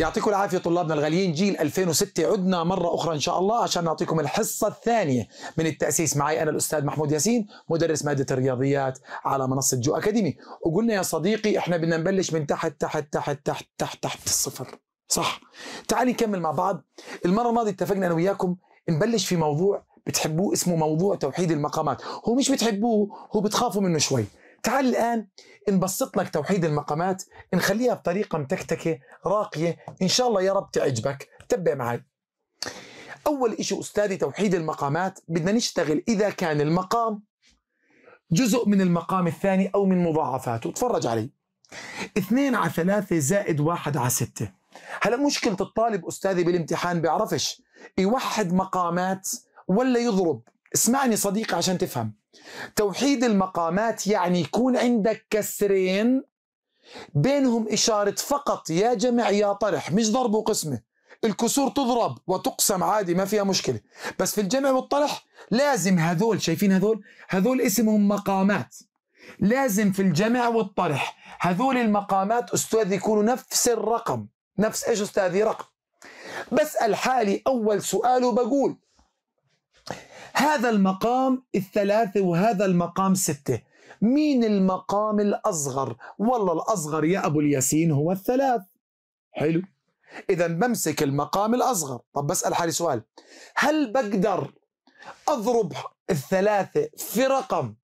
يعطيكم العافية طلابنا الغاليين جيل 2006 عدنا مرة أخرى إن شاء الله عشان نعطيكم الحصة الثانية من التأسيس معي أنا الأستاذ محمود ياسين مدرس مادة الرياضيات على منصة جو أكاديمي وقلنا يا صديقي إحنا بدنا نبلش من تحت تحت تحت تحت تحت تحت الصفر صح تعالي نكمل مع بعض المرة الماضية اتفقنا أنا وياكم نبلش في موضوع بتحبوه اسمه موضوع توحيد المقامات هو مش بتحبوه هو بتخافوا منه شوي تعال الآن نبسط لك توحيد المقامات نخليها بطريقة متكتكة راقية إن شاء الله يا رب تعجبك تبع معي أول إشي أستاذي توحيد المقامات بدنا نشتغل إذا كان المقام جزء من المقام الثاني أو من مضاعفاته تفرج علي اثنين على ثلاثة زائد واحد على ستة هلا مشكلة الطالب أستاذي بالامتحان بيعرفش يوحد مقامات ولا يضرب اسمعني صديقي عشان تفهم توحيد المقامات يعني يكون عندك كسرين بينهم إشارة فقط يا جمع يا طرح مش ضرب وقسمة الكسور تضرب وتقسم عادي ما فيها مشكلة بس في الجمع والطرح لازم هذول شايفين هذول هذول اسمهم مقامات لازم في الجمع والطرح هذول المقامات أستاذ يكونوا نفس الرقم نفس إيش أستاذي رقم بسأل حالي أول سؤال وبقول هذا المقام الثلاثة وهذا المقام ستة مين المقام الأصغر والله الأصغر يا أبو الياسين هو الثلاث حلو إذا بمسك المقام الأصغر طب بسأل حالي سؤال هل بقدر أضرب الثلاثة في رقم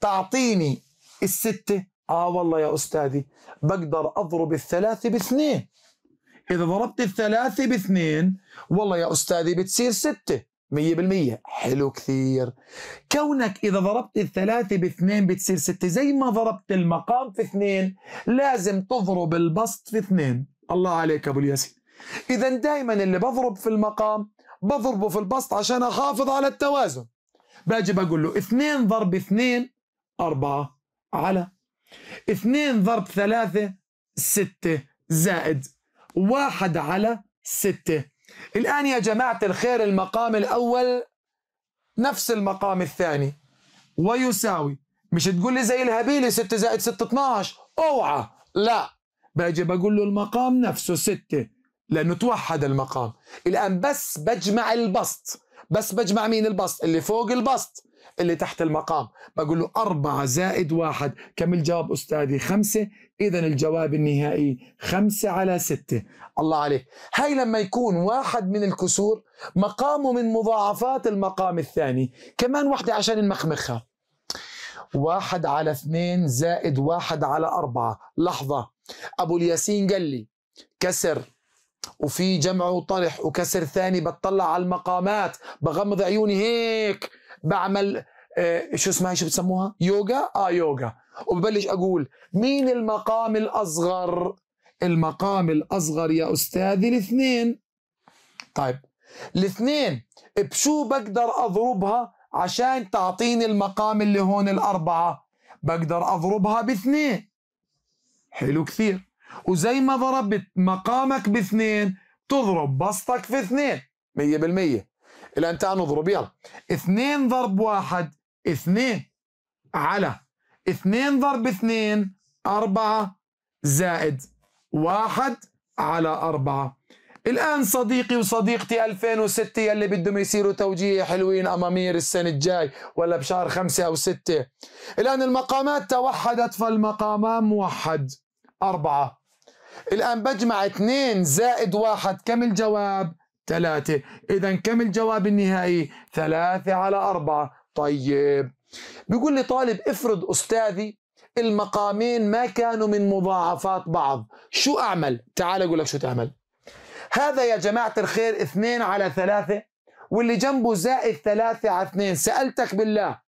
تعطيني الستة آه والله يا أستاذي بقدر أضرب الثلاثة باثنين إذا ضربت الثلاثة باثنين والله يا أستاذي بتصير ستة مية بالمية حلو كثير كونك إذا ضربت الثلاثة باثنين بتصير ستة زي ما ضربت المقام في اثنين لازم تضرب البسط في اثنين الله عليك أبو الياسين إذا دائما اللي بضرب في المقام بضربه في البسط عشان أحافظ على التوازن باجي بقول له اثنين ضرب اثنين أربعة على اثنين ضرب ثلاثة ستة زائد واحد على ستة الآن يا جماعة الخير المقام الأول نفس المقام الثاني ويساوي مش تقول لي زي الهبيلي 6 زائد 6 12 اوعى لا باجي بقول له المقام نفسه 6 لأنه توحد المقام الآن بس بجمع البسط بس بجمع مين البسط اللي فوق البسط اللي تحت المقام بقول له أربعة زائد واحد كم الجواب أستاذي خمسة إذا الجواب النهائي خمسة على ستة الله عليك هاي لما يكون واحد من الكسور مقامه من مضاعفات المقام الثاني كمان واحدة عشان نمخمخها واحد على اثنين زائد واحد على أربعة لحظة أبو الياسين قال لي كسر وفي جمع وطرح وكسر ثاني بتطلع على المقامات بغمض عيوني هيك بعمل آه شو اسمها شو بتسموها يوغا اه يوغا وببلش اقول مين المقام الاصغر المقام الاصغر يا استاذي الاثنين طيب الاثنين بشو بقدر اضربها عشان تعطيني المقام اللي هون الاربعه بقدر اضربها باثنين حلو كثير وزي ما ضربت مقامك باثنين تضرب بسطك في اثنين مية بالمية الى ان تعال نضرب يلا اثنين ضرب واحد اثنين على اثنين ضرب اثنين أربعة زائد واحد على أربعة الآن صديقي وصديقتي 2006 يلي بدهم يصيروا توجيه حلوين أمامير السنة الجاي ولا بشهر خمسة أو ستة الآن المقامات توحدت فالمقامان موحد أربعة الآن بجمع اثنين زائد واحد كم الجواب ثلاثة إذا كم الجواب النهائي ثلاثة على أربعة طيب بيقول لي طالب افرض أستاذي المقامين ما كانوا من مضاعفات بعض شو أعمل؟ تعال أقول لك شو تعمل هذا يا جماعة الخير اثنين على ثلاثة واللي جنبه زائد ثلاثة على اثنين سألتك بالله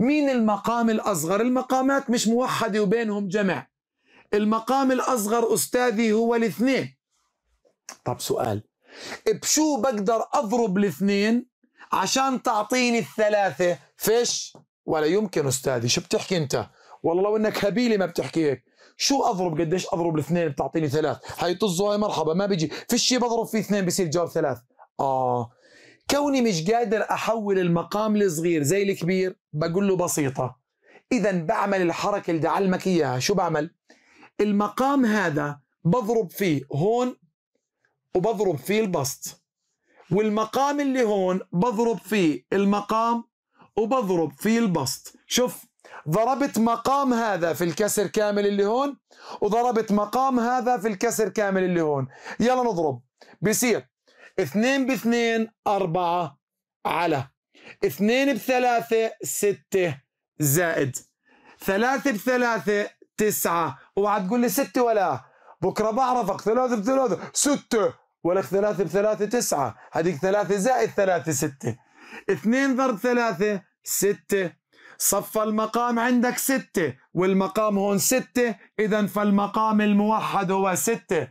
مين المقام الأصغر المقامات مش موحدة وبينهم جمع المقام الأصغر أستاذي هو الاثنين طب سؤال بشو بقدر أضرب الاثنين عشان تعطيني الثلاثة فيش ولا يمكن أستاذي شو بتحكي أنت والله لو انك هبيلي ما بتحكي هيك شو اضرب قديش اضرب الاثنين بتعطيني ثلاث هاي طز هاي مرحبا ما بيجي في شيء بضرب فيه اثنين بصير جار ثلاث اه كوني مش قادر احول المقام الصغير زي الكبير بقول له بسيطه اذا بعمل الحركه اللي علمك اياها شو بعمل المقام هذا بضرب فيه هون وبضرب فيه البسط والمقام اللي هون بضرب فيه المقام وبضرب فيه البسط شوف ضربت مقام هذا في الكسر كامل اللي هون وضربت مقام هذا في الكسر كامل اللي هون يلا نضرب بصير اثنين باثنين أربعة على اثنين بثلاثة ستة زائد ثلاثة بثلاثة تسعة اوعى تقول لي ستة ولا بكره بعرفك ثلاثة بثلاثة ستة ولك ثلاثة بثلاثة تسعة هذيك ثلاثة زائد ثلاثة ستة اثنين ضرب ثلاثة ستة صفى المقام عندك ستة والمقام هون ستة إذا فالمقام الموحد هو ستة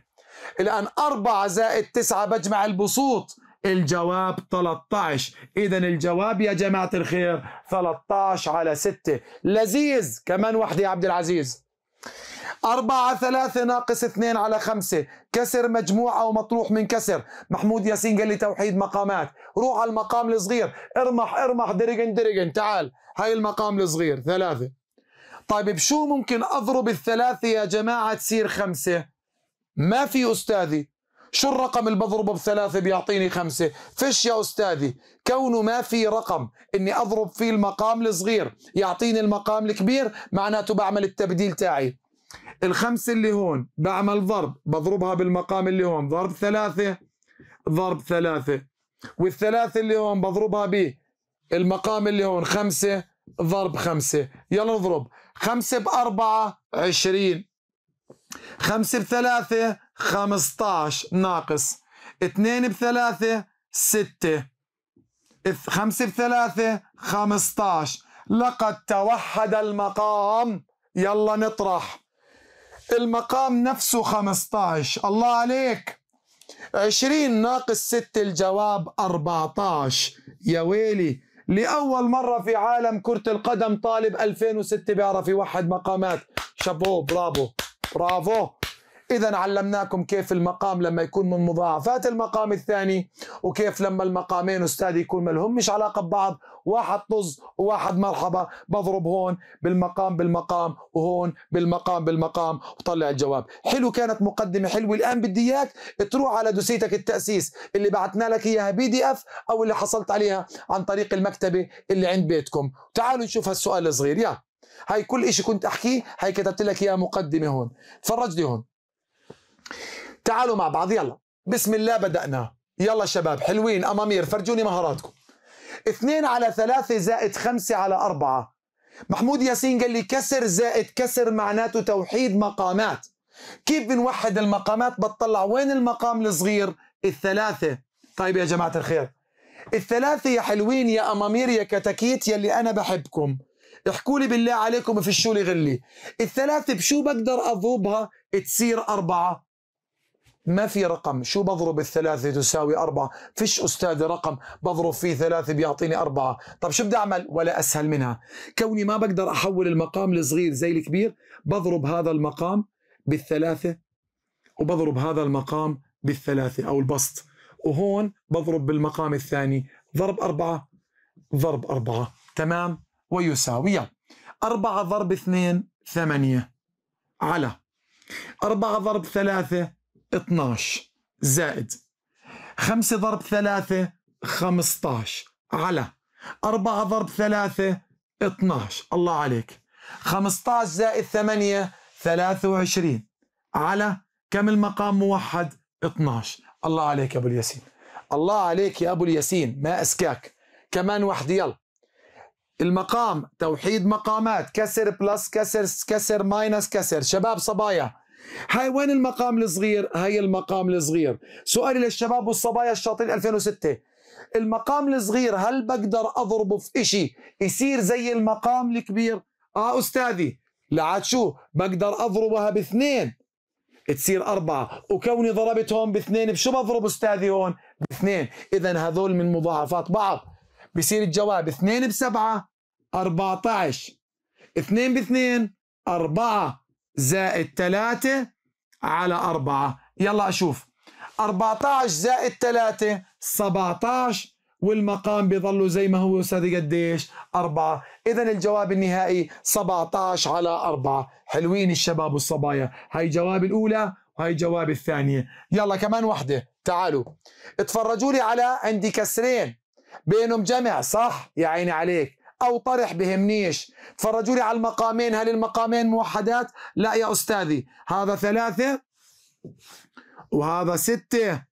الآن أربعة زائد تسعة بجمع البسوط الجواب 13 إذا الجواب يا جماعة الخير 13 على 6 لذيذ كمان وحدة يا عبد العزيز أربعة ثلاثة ناقص اثنين على خمسة كسر مجموعة مطروح من كسر محمود ياسين قال لي توحيد مقامات روح على المقام الصغير ارمح ارمح درجن درجن تعال هاي المقام الصغير ثلاثة طيب بشو ممكن أضرب الثلاثة يا جماعة تصير خمسة ما في أستاذي شو الرقم اللي بضربه بثلاثة بيعطيني خمسة فش يا أستاذي كونه ما في رقم إني أضرب فيه المقام الصغير يعطيني المقام الكبير معناته بعمل التبديل تاعي الخمسة اللي هون بعمل ضرب بضربها بالمقام اللي هون ضرب ثلاثة ضرب ثلاثة والثلاثة اللي هون بضربها بالمقام اللي هون خمسة ضرب خمسة يلا نضرب خمسة بأربعة عشرين خمسة بثلاثة خمسطاش ناقص اثنين بثلاثة ستة خمسة بثلاثة خمسطاش لقد توحد المقام يلا نطرح المقام نفسه 15 الله عليك 20 ناقص 6 الجواب 14 يا ويلي لأول مرة في عالم كرة القدم طالب 2006 بيعرف يوحد مقامات شابوه برافو برافو إذا علمناكم كيف المقام لما يكون من مضاعفات المقام الثاني وكيف لما المقامين أستاذ يكون ملهم مش علاقة ببعض واحد طز وواحد مرحبا بضرب هون بالمقام بالمقام وهون بالمقام بالمقام وطلع الجواب حلو كانت مقدمة حلوة الآن بدي إياك تروح على دوسيتك التأسيس اللي بعثنا لك إياها بي دي أف أو اللي حصلت عليها عن طريق المكتبة اللي عند بيتكم تعالوا نشوف هالسؤال الصغير يا هاي كل إشي كنت أحكيه هاي كتبت لك إياها مقدمة هون تفرج لي هون تعالوا مع بعض يلا بسم الله بدأنا يلا شباب حلوين أمامير فرجوني مهاراتكم اثنين على ثلاثة زائد خمسة على أربعة محمود ياسين قال لي كسر زائد كسر معناته توحيد مقامات كيف بنوحد المقامات بتطلع وين المقام الصغير الثلاثة طيب يا جماعة الخير الثلاثة يا حلوين يا أمامير يا كتاكيت يلي أنا بحبكم احكوا لي بالله عليكم في الشو لي غلي الثلاثة بشو بقدر أضوبها تصير أربعة ما في رقم شو بضرب الثلاثة تساوي أربعة فيش أستاذ رقم بضرب فيه ثلاثة بيعطيني أربعة طب شو بدي أعمل ولا أسهل منها كوني ما بقدر أحول المقام الصغير زي الكبير بضرب هذا المقام بالثلاثة وبضرب هذا المقام بالثلاثة أو البسط وهون بضرب بالمقام الثاني ضرب أربعة ضرب أربعة تمام ويساوي أربعة ضرب اثنين ثمانية على أربعة ضرب ثلاثة 12 زائد 5 ضرب 3 15 على 4 ضرب 3 12 الله عليك 15 زائد 8 23 على كم المقام موحد 12 الله عليك يا ابو الياسين الله عليك يا ابو الياسين ما اسكاك كمان وحده يلا المقام توحيد مقامات كسر بلس كسر كسر ماينس كسر شباب صبايا هاي وين المقام الصغير هاي المقام الصغير سؤالي للشباب والصبايا الشاطرين 2006 المقام الصغير هل بقدر اضربه في إشي يصير زي المقام الكبير اه استاذي لعاد شو بقدر اضربها باثنين تصير أربعة وكوني ضربت هون باثنين بشو بضرب أستاذي هون باثنين إذا هذول من مضاعفات بعض بصير الجواب اثنين بسبعة أربعة عشر اثنين باثنين أربعة زائد 3 على 4 يلا أشوف 14 زائد 3 17 والمقام بيضله زي ما هو أستاذ قديش 4 إذا الجواب النهائي 17 على 4 حلوين الشباب والصبايا هاي جواب الأولى وهي جواب الثانية يلا كمان واحدة تعالوا اتفرجوا لي على عندي كسرين بينهم جمع صح يا عيني عليك او طرح بهمنيش تفرجوا لي على المقامين هل المقامين موحدات لا يا استاذي هذا ثلاثه وهذا سته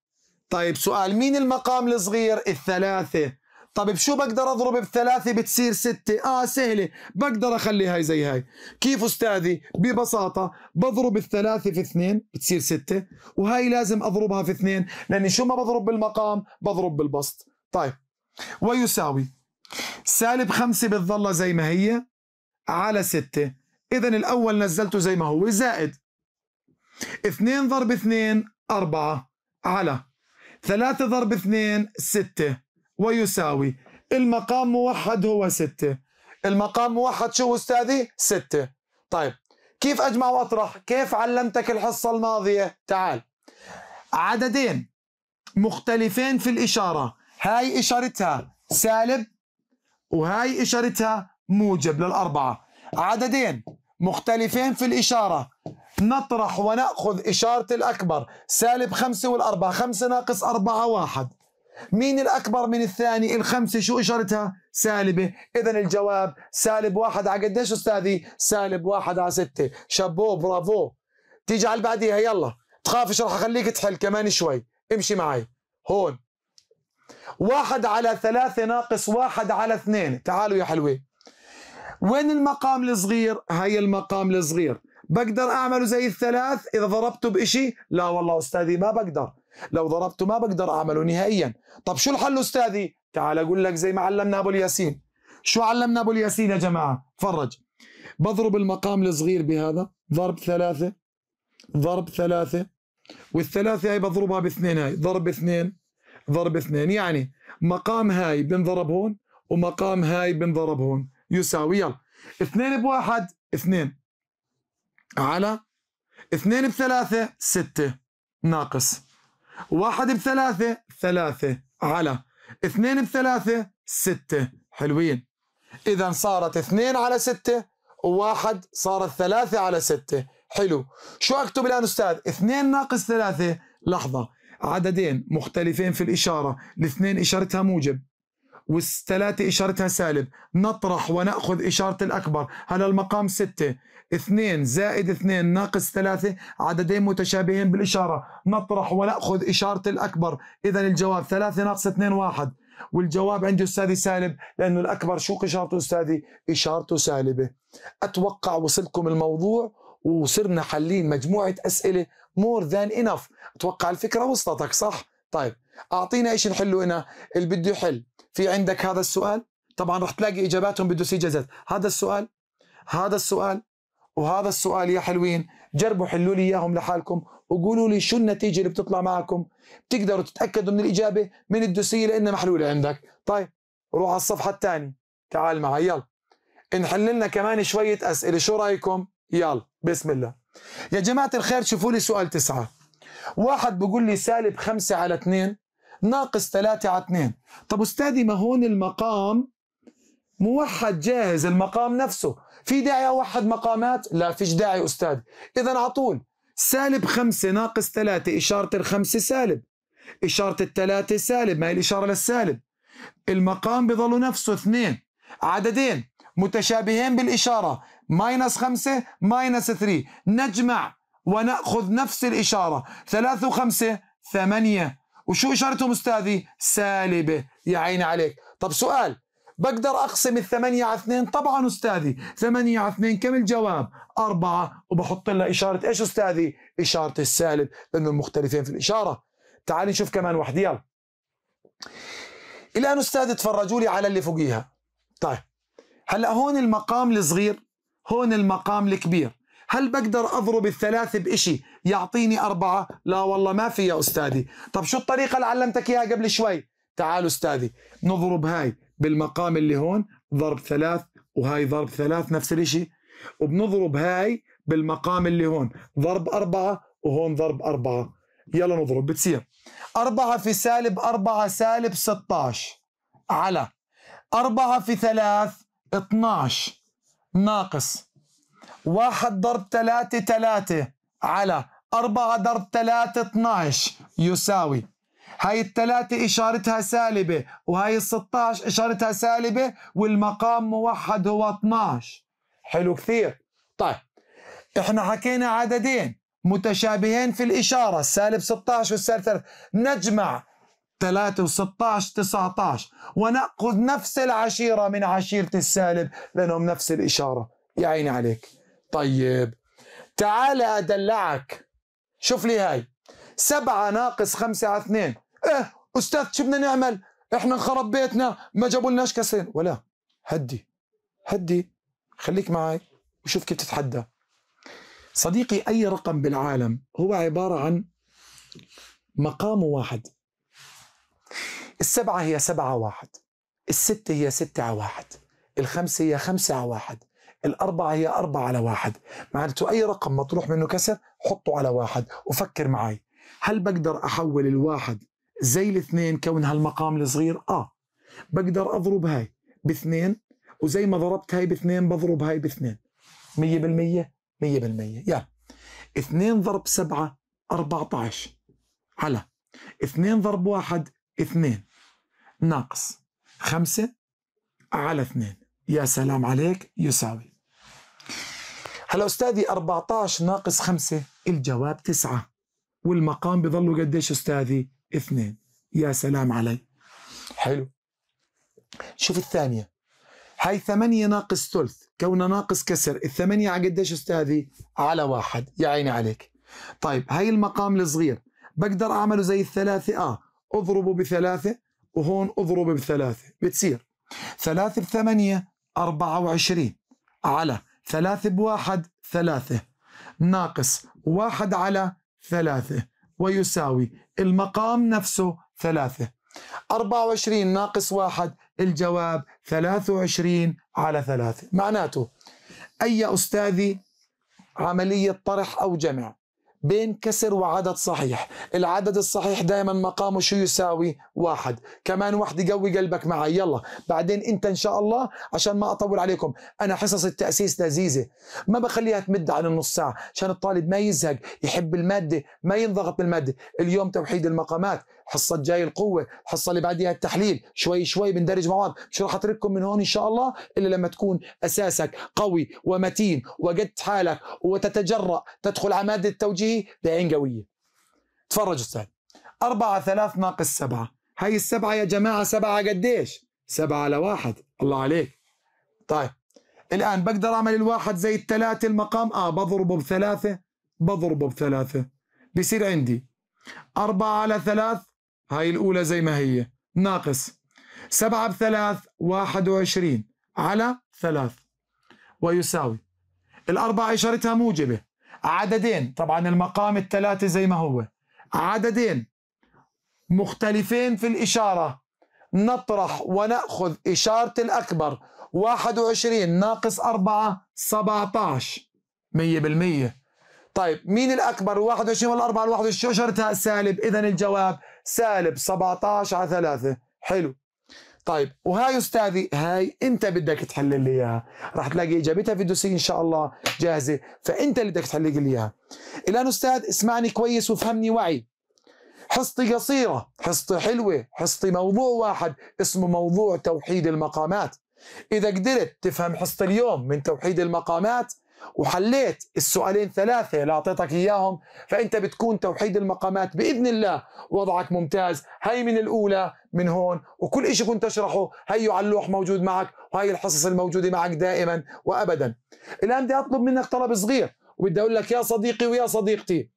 طيب سؤال مين المقام الصغير الثلاثه طب بشو بقدر اضرب بثلاثه بتصير سته اه سهله بقدر اخلي هاي زي هاي كيف استاذي ببساطه بضرب الثلاثه في اثنين بتصير سته وهاي لازم اضربها في اثنين لاني شو ما بضرب بالمقام بضرب بالبسط طيب ويساوي سالب خمسة بتظلها زي ما هي على ستة إذا الأول نزلته زي ما هو زائد اثنين ضرب اثنين أربعة على ثلاثة ضرب اثنين ستة ويساوي المقام موحد هو ستة المقام موحد شو أستاذي؟ ستة طيب كيف أجمع وأطرح؟ كيف علمتك الحصة الماضية؟ تعال عددين مختلفين في الإشارة هاي إشارتها سالب وهاي إشارتها موجب للأربعة عددين مختلفين في الإشارة نطرح ونأخذ إشارة الأكبر سالب خمسة والأربعة خمسة ناقص أربعة واحد مين الأكبر من الثاني الخمسة شو إشارتها سالبة إذا الجواب سالب واحد على قديش أستاذي سالب واحد على ستة شابو برافو تيجي على بعديها يلا تخاف رح أخليك تحل كمان شوي امشي معي هون واحد على ثلاثة ناقص واحد على اثنين تعالوا يا حلوة وين المقام الصغير هي المقام الصغير بقدر أعمله زي الثلاث إذا ضربته بإشي لا والله أستاذي ما بقدر لو ضربته ما بقدر أعمله نهائيا طب شو الحل أستاذي تعال أقول لك زي ما علمنا أبو الياسين شو علمنا أبو الياسين يا جماعة تفرج بضرب المقام الصغير بهذا ضرب ثلاثة ضرب ثلاثة والثلاثة هاي بضربها باثنين هاي ضرب اثنين ضرب اثنين يعني مقام هاي بنضرب هون ومقام هاي بنضرب هون يساوي يلا اثنين بواحد اثنين على اثنين بثلاثة ستة ناقص واحد بثلاثة ثلاثة على اثنين بثلاثة ستة حلوين إذا صارت اثنين على ستة وواحد صارت ثلاثة على ستة حلو شو أكتب الآن أستاذ اثنين ناقص ثلاثة لحظة عددين مختلفين في الإشارة الاثنين إشارتها موجب والثلاثة إشارتها سالب نطرح ونأخذ إشارة الأكبر هلا المقام ستة اثنين زائد اثنين ناقص ثلاثة عددين متشابهين بالإشارة نطرح ونأخذ إشارة الأكبر إذا الجواب ثلاثة ناقص اثنين واحد والجواب عندي أستاذي سالب لأنه الأكبر شو إشارته أستاذي إشارته سالبة أتوقع وصلكم الموضوع وصرنا حالين مجموعه اسئله مور ذان انف اتوقع الفكره وصلتك صح طيب اعطينا ايش نحله هنا اللي بده يحل في عندك هذا السؤال طبعا رح تلاقي اجاباتهم بده جزات هذا السؤال هذا السؤال وهذا السؤال يا حلوين جربوا حلوا لي اياهم لحالكم وقولوا لي شو النتيجه اللي بتطلع معكم بتقدروا تتاكدوا من الاجابه من الدوسيه لانها محلوله عندك طيب روح على الصفحه الثانيه تعال معي يلا نحل لنا كمان شويه اسئله شو رايكم يلا بسم الله يا جماعة الخير شوفوا لي سؤال تسعة واحد بيقول لي سالب خمسة على اثنين ناقص ثلاثة على اثنين طب أستاذي ما هون المقام موحد جاهز المقام نفسه في داعي أوحد مقامات لا فيش داعي أستاذ إذا على طول سالب خمسة ناقص ثلاثة إشارة الخمسة سالب إشارة الثلاثة سالب ما هي الإشارة للسالب المقام بظل نفسه اثنين عددين متشابهين بالإشارة ماينس 5 ماينس 3 نجمع ونأخذ نفس الإشارة 3 و5 8 وشو إشارتهم أستاذي سالبة يا عيني عليك طب سؤال بقدر أقسم الثمانية على اثنين طبعا أستاذي ثمانية على اثنين كم الجواب أربعة وبحط لها إشارة إيش أستاذي إشارة السالب لأنه مختلفين في الإشارة تعال نشوف كمان واحد يلا الآن أستاذي تفرجوا لي على اللي فوقيها طيب هلا هون المقام الصغير هون المقام الكبير هل بقدر أضرب الثلاثة بإشي يعطيني أربعة لا والله ما في يا أستاذي طب شو الطريقة اللي علمتك إياها قبل شوي تعال أستاذي نضرب هاي بالمقام اللي هون ضرب ثلاث وهاي ضرب ثلاث نفس الإشي وبنضرب هاي بالمقام اللي هون ضرب أربعة وهون ضرب أربعة يلا نضرب بتصير أربعة في سالب أربعة سالب 16 على أربعة في ثلاث 12 ناقص واحد ضرب ثلاثة ثلاثة على أربعة ضرب ثلاثة 12 يساوي هاي الثلاثة إشارتها سالبة وهاي الستاش إشارتها سالبة والمقام موحد هو 12 حلو كثير طيب احنا حكينا عددين متشابهين في الإشارة السالب 16 والسالب 3 نجمع 3 و16 19 ونأخذ نفس العشيرة من عشيرة السالب لأنهم نفس الإشارة يا عيني عليك طيب تعال أدلعك شوف لي هاي 7 ناقص 5 على 2 إيه أستاذ شو بدنا نعمل إحنا انخرب بيتنا ما جابوا لناش كاسين ولا هدي هدي خليك معي وشوف كيف تتحدى صديقي أي رقم بالعالم هو عبارة عن مقام واحد السبعة هي سبعة واحد الستة هي ستة على واحد الخمسة هي خمسة على واحد الأربعة هي أربعة على واحد معناته أي رقم مطروح منه كسر حطه على واحد وفكر معي هل بقدر أحول الواحد زي الاثنين كون هالمقام الصغير آه بقدر أضرب هاي باثنين وزي ما ضربت هاي باثنين بضرب هاي باثنين مية بالمية مية بالمية يا اثنين ضرب سبعة أربعة عشر على اثنين ضرب واحد 2 ناقص 5 على 2 يا سلام عليك يساوي هلا أستاذي 14 ناقص 5 الجواب 9 والمقام بضله قديش أستاذي 2 يا سلام علي حلو شوف الثانية هاي ثمانية ناقص ثلث كونه ناقص كسر الثمانية على قديش أستاذي على واحد يا عيني عليك طيب هاي المقام الصغير بقدر أعمله زي الثلاثة آه اضربه بثلاثة وهون اضربه بثلاثة بتصير ثلاثة بثمانية أربعة وعشرين على ثلاثة بواحد ثلاثة ناقص واحد على ثلاثة ويساوي المقام نفسه ثلاثة أربعة وعشرين ناقص واحد الجواب ثلاثة وعشرين على ثلاثة معناته أي أستاذي عملية طرح أو جمع بين كسر وعدد صحيح العدد الصحيح دائما مقامه شو يساوي واحد كمان واحد قوي قلبك معي يلا بعدين انت ان شاء الله عشان ما اطول عليكم انا حصص التأسيس لذيذة ما بخليها تمد عن النص ساعة عشان الطالب ما يزهق يحب المادة ما ينضغط بالمادة اليوم توحيد المقامات الحصه الجايه القوه الحصه اللي بعديها التحليل شوي شوي بندرج مع بعض مش رح اترككم من هون ان شاء الله الا لما تكون اساسك قوي ومتين وقد حالك وتتجرأ تدخل عماد التوجيه بعين قويه تفرج استاذ أربعة ثلاث ناقص سبعة هاي السبعة يا جماعة سبعة قديش سبعة على واحد الله عليك طيب الآن بقدر أعمل الواحد زي الثلاثة المقام آه بضربه بثلاثة بضربه بثلاثة بصير عندي أربعة على ثلاث هاي الأولى زي ما هي ناقص سبعة بثلاث واحد وعشرين على ثلاث ويساوي الأربعة إشارتها موجبة عددين طبعا المقام الثلاثة زي ما هو عددين مختلفين في الإشارة نطرح ونأخذ إشارة الأكبر 21 ناقص 4 17 100% طيب مين الأكبر 21 ولا 4 21 شرتها سالب إذا الجواب سالب 17 على 3 حلو طيب وهاي أستاذي هاي أنت بدك تحلل لي إياها راح تلاقي إجابتها في الدوسي إن شاء الله جاهزة فأنت اللي بدك تحلل لي إياها الآن أستاذ اسمعني كويس وفهمني وعي حصتي قصيرة حصتي حلوة حصتي موضوع واحد اسمه موضوع توحيد المقامات إذا قدرت تفهم حصة اليوم من توحيد المقامات وحليت السؤالين ثلاثة اللي أعطيتك إياهم فأنت بتكون توحيد المقامات بإذن الله وضعك ممتاز هاي من الأولى من هون وكل إشي كنت أشرحه هيو على اللوح موجود معك وهي الحصص الموجودة معك دائما وأبدا الآن بدي أطلب منك طلب صغير وبدي أقول لك يا صديقي ويا صديقتي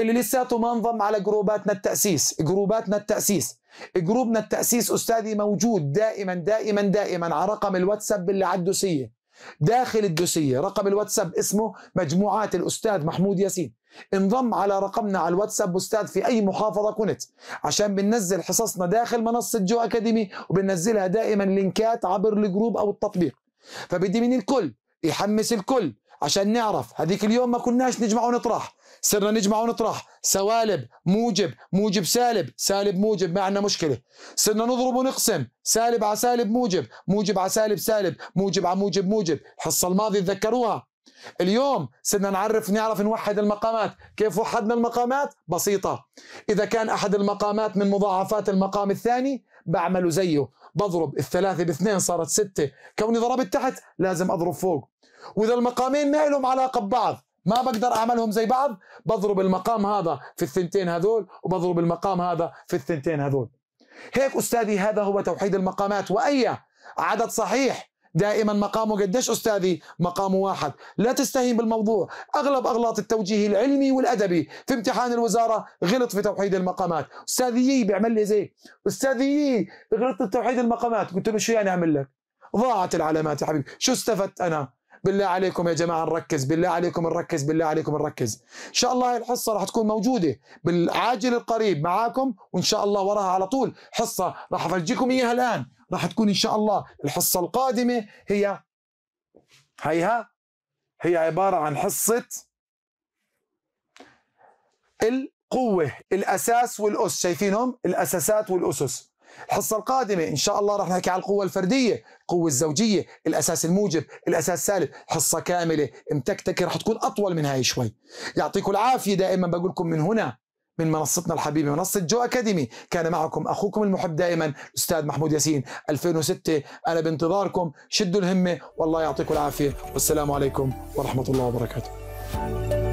اللي لساته ما انضم على جروباتنا التأسيس جروباتنا التأسيس جروبنا التأسيس أستاذي موجود دائما دائما دائما على رقم الواتساب اللي عدوا الدوسية داخل الدوسية رقم الواتساب اسمه مجموعات الأستاذ محمود ياسين انضم على رقمنا على الواتساب أستاذ في أي محافظة كنت عشان بننزل حصصنا داخل منصة جو أكاديمي وبننزلها دائما لينكات عبر الجروب أو التطبيق فبدي من الكل يحمس الكل عشان نعرف هذيك اليوم ما كناش نجمع ونطرح صرنا نجمع ونطرح سوالب موجب موجب سالب سالب موجب ما عندنا مشكلة صرنا نضرب ونقسم سالب على سالب موجب موجب على سالب سالب موجب على موجب موجب الحصة الماضية تذكروها اليوم صرنا نعرف نعرف نوحد المقامات كيف وحدنا المقامات بسيطة إذا كان أحد المقامات من مضاعفات المقام الثاني بعمله زيه بضرب الثلاثة باثنين صارت ستة كوني ضربت تحت لازم أضرب فوق واذا المقامين ما لهم علاقه ببعض ما بقدر اعملهم زي بعض بضرب المقام هذا في الثنتين هذول وبضرب المقام هذا في الثنتين هذول هيك استاذي هذا هو توحيد المقامات واي عدد صحيح دائما مقامه قديش استاذي مقامه واحد لا تستهين بالموضوع اغلب اغلاط التوجيه العلمي والادبي في امتحان الوزاره غلط في توحيد المقامات استاذي بيعمل لي زي استاذي غلطت في توحيد المقامات قلت له شو يعني اعمل لك ضاعت العلامات يا حبيبي شو استفدت انا بالله عليكم يا جماعه نركز بالله عليكم نركز بالله عليكم نركز ان شاء الله الحصه راح تكون موجوده بالعاجل القريب معاكم وان شاء الله وراها على طول حصه راح افرجيكم اياها الان راح تكون ان شاء الله الحصه القادمه هي هيها هي عباره عن حصه القوه الاساس والاس شايفينهم الاساسات والاسس الحصة القادمة إن شاء الله راح نحكي عن القوة الفردية القوة الزوجية الأساس الموجب الأساس السالب حصة كاملة متكتكة راح تكون أطول من هاي شوي يعطيكم العافية دائما بقول لكم من هنا من منصتنا الحبيبه منصه جو اكاديمي كان معكم اخوكم المحب دائما أستاذ محمود ياسين 2006 انا بانتظاركم شدوا الهمه والله يعطيكم العافيه والسلام عليكم ورحمه الله وبركاته